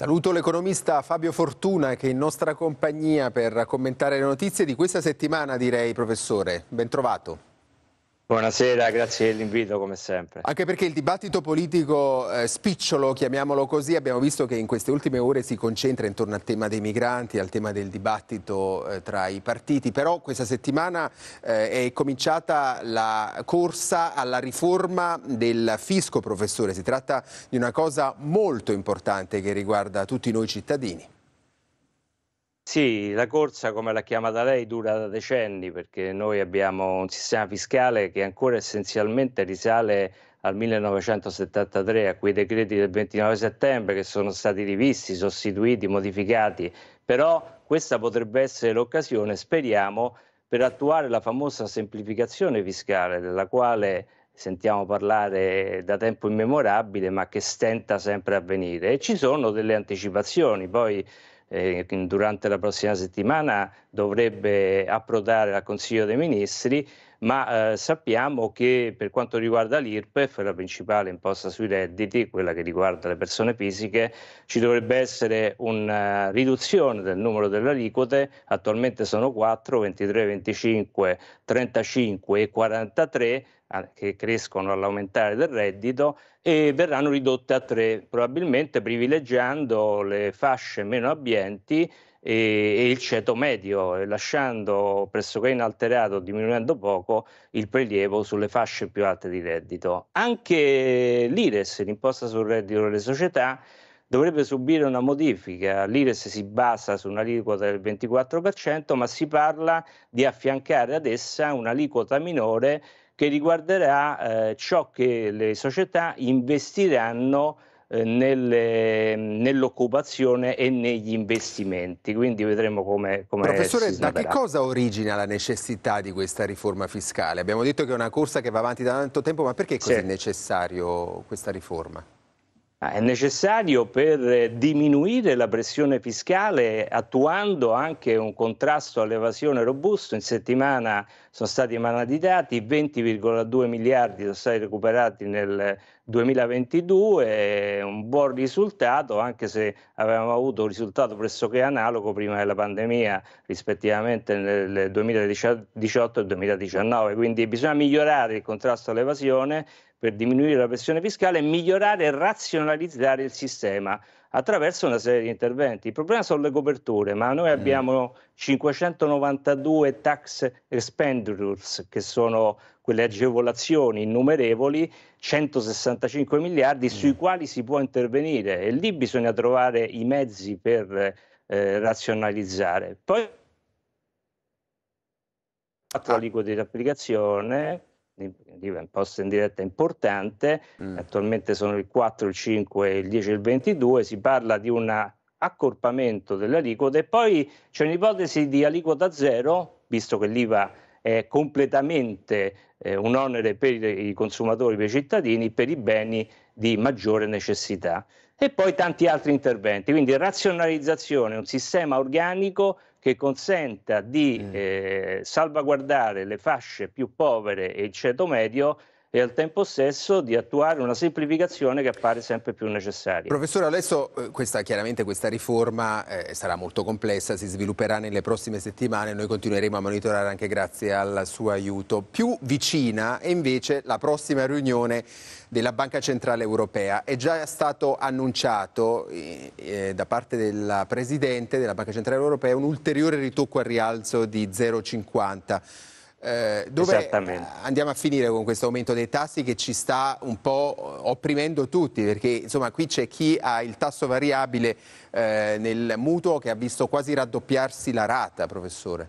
Saluto l'economista Fabio Fortuna che è in nostra compagnia per commentare le notizie di questa settimana direi professore. Bentrovato. Buonasera, grazie dell'invito come sempre. Anche perché il dibattito politico eh, spicciolo, chiamiamolo così, abbiamo visto che in queste ultime ore si concentra intorno al tema dei migranti, al tema del dibattito eh, tra i partiti, però questa settimana eh, è cominciata la corsa alla riforma del fisco, professore, si tratta di una cosa molto importante che riguarda tutti noi cittadini. Sì, la corsa, come l'ha chiamata lei, dura da decenni perché noi abbiamo un sistema fiscale che ancora essenzialmente risale al 1973, a quei decreti del 29 settembre che sono stati rivisti, sostituiti, modificati, però questa potrebbe essere l'occasione, speriamo, per attuare la famosa semplificazione fiscale della quale sentiamo parlare da tempo immemorabile ma che stenta sempre a venire e ci sono delle anticipazioni, poi eh, durante la prossima settimana dovrebbe approdare al Consiglio dei Ministri ma eh, sappiamo che per quanto riguarda l'IRPEF, la principale imposta sui redditi, quella che riguarda le persone fisiche, ci dovrebbe essere una eh, riduzione del numero delle aliquote, attualmente sono 4, 23, 25, 35 e 43 che crescono all'aumentare del reddito e verranno ridotte a 3, probabilmente privilegiando le fasce meno abbienti e, e il ceto medio, eh, lasciando pressoché inalterato, diminuendo poco, il prelievo sulle fasce più alte di reddito. Anche l'IRES, l'imposta sul reddito delle società, dovrebbe subire una modifica. L'IRES si basa su un'aliquota del 24%, ma si parla di affiancare ad essa un'aliquota minore che riguarderà eh, ciò che le società investiranno eh, nelle, nell'occupazione e negli investimenti. Quindi vedremo come. come Professore, da che cosa origina la necessità di questa riforma fiscale? Abbiamo detto che è una corsa che va avanti da tanto tempo, ma perché è così sì. necessario questa riforma? Ah, è necessario per eh, diminuire la pressione fiscale attuando anche un contrasto all'evasione robusto. In settimana sono stati emanati dati, 20,2 miliardi sono stati recuperati nel 2022, un buon risultato anche se avevamo avuto un risultato pressoché analogo prima della pandemia rispettivamente nel 2018 e 2019. Quindi bisogna migliorare il contrasto all'evasione per diminuire la pressione fiscale, migliorare e razionalizzare il sistema attraverso una serie di interventi. Il problema sono le coperture, ma noi eh. abbiamo 592 tax expenditures, che sono quelle agevolazioni innumerevoli, 165 miliardi sui eh. quali si può intervenire e lì bisogna trovare i mezzi per eh, razionalizzare. Poi quattro ah. di applicazione un posto in diretta importante, mm. attualmente sono il 4, il 5, il 10 e il 22, si parla di un accorpamento delle aliquote e poi c'è un'ipotesi di aliquota zero, visto che l'IVA è completamente eh, un onere per i consumatori, per i cittadini, per i beni di maggiore necessità. E poi tanti altri interventi, quindi razionalizzazione, un sistema organico che consenta di mm. eh, salvaguardare le fasce più povere e il ceto medio e al tempo stesso di attuare una semplificazione che appare sempre più necessaria. Professore, adesso eh, questa, chiaramente questa riforma eh, sarà molto complessa, si svilupperà nelle prossime settimane, noi continueremo a monitorare anche grazie al suo aiuto. Più vicina è invece la prossima riunione della Banca Centrale Europea. È già stato annunciato eh, eh, da parte della Presidente della Banca Centrale Europea un ulteriore ritocco al rialzo di 0,50 eh, dove eh, andiamo a finire con questo aumento dei tassi che ci sta un po' opprimendo tutti perché insomma qui c'è chi ha il tasso variabile eh, nel mutuo che ha visto quasi raddoppiarsi la rata professore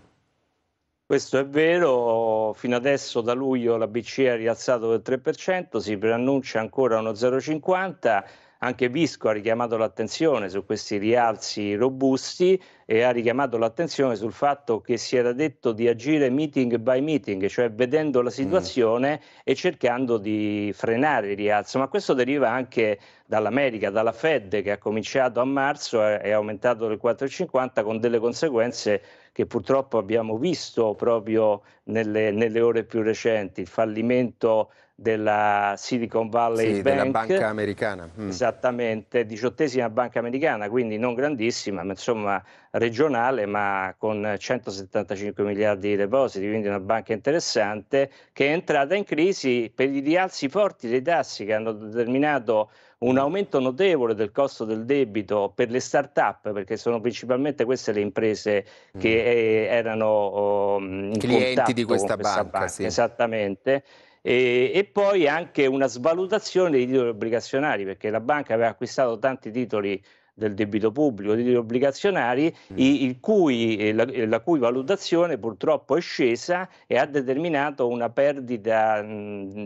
questo è vero, fino adesso da luglio la BCE ha rialzato del 3%, si preannuncia ancora uno 0,50%, anche Visco ha richiamato l'attenzione su questi rialzi robusti e ha richiamato l'attenzione sul fatto che si era detto di agire meeting by meeting, cioè vedendo la mm. situazione mm. e cercando di frenare il rialzo. Ma questo deriva anche dall'America, dalla Fed che ha cominciato a marzo e ha aumentato del 4,50 con delle conseguenze che purtroppo abbiamo visto proprio nelle, nelle ore più recenti, il fallimento della Silicon Valley sì, Bank, della banca americana. Mm. Esattamente, diciottesima banca americana, quindi non grandissima, ma insomma regionale ma con 175 miliardi di depositi, quindi una banca interessante che è entrata in crisi per i rialzi forti dei tassi che hanno determinato un aumento notevole del costo del debito per le start-up, perché sono principalmente queste le imprese che mm. Eh, erano um, clienti di questa, questa banca, banca. Sì. Esattamente. E, e, poi anche una svalutazione dei titoli obbligazionari perché la banca aveva acquistato tanti titoli del debito pubblico, dei titoli obbligazionari, mm. il cui, la, la, cui valutazione purtroppo è scesa e ha determinato una perdita mh,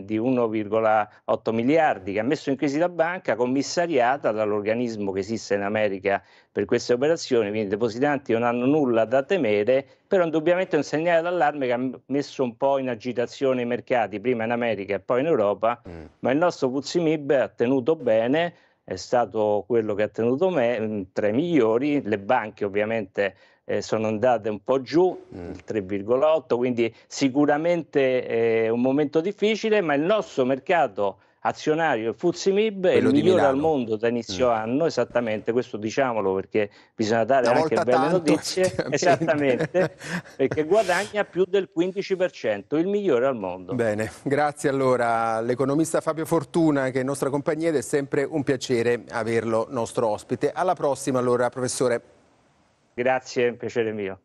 mm, di 1,8 miliardi che ha messo in crisi la banca commissariata dall'organismo che esiste in America per queste operazioni, quindi i depositanti non hanno nulla da temere, però indubbiamente è un segnale d'allarme che ha messo un po' in agitazione i mercati, prima in America e poi in Europa, mm. ma il nostro Puzzimib ha tenuto bene è stato quello che ha tenuto me mm, tra i migliori, le banche ovviamente eh, sono andate un po' giù, mm. il 3,8, quindi sicuramente eh, un momento difficile, ma il nostro mercato azionario del Fuzzi Mib è il migliore al mondo da inizio mm. anno, esattamente, questo diciamolo perché bisogna dare Una anche belle tanto, notizie, esattamente, perché guadagna più del 15%, il migliore al mondo. Bene, grazie allora all'economista Fabio Fortuna che è nostra compagnia ed è sempre un piacere averlo nostro ospite. Alla prossima allora professore. Grazie, piacere mio.